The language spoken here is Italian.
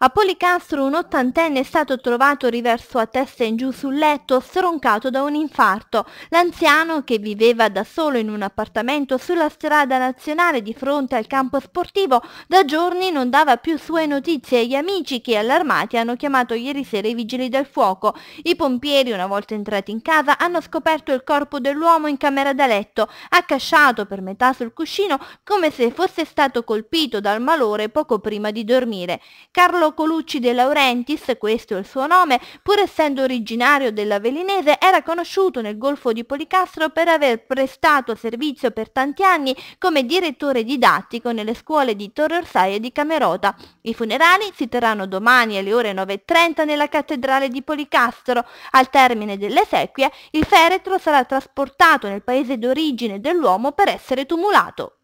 A Policastro un ottantenne è stato trovato riverso a testa in giù sul letto, stroncato da un infarto. L'anziano, che viveva da solo in un appartamento sulla strada nazionale di fronte al campo sportivo, da giorni non dava più sue notizie agli amici che allarmati hanno chiamato ieri sera i vigili del fuoco. I pompieri, una volta entrati in casa, hanno scoperto il corpo dell'uomo in camera da letto, accasciato per metà sul cuscino come se fosse stato colpito dal malore poco prima di dormire. Carlo Piero Colucci De Laurentiis, questo è il suo nome, pur essendo originario della Velinese, era conosciuto nel Golfo di Policastro per aver prestato servizio per tanti anni come direttore didattico nelle scuole di Torre Orsai e di Camerota. I funerali si terranno domani alle ore 9.30 nella cattedrale di Policastro. Al termine delle sequie, il feretro sarà trasportato nel paese d'origine dell'uomo per essere tumulato.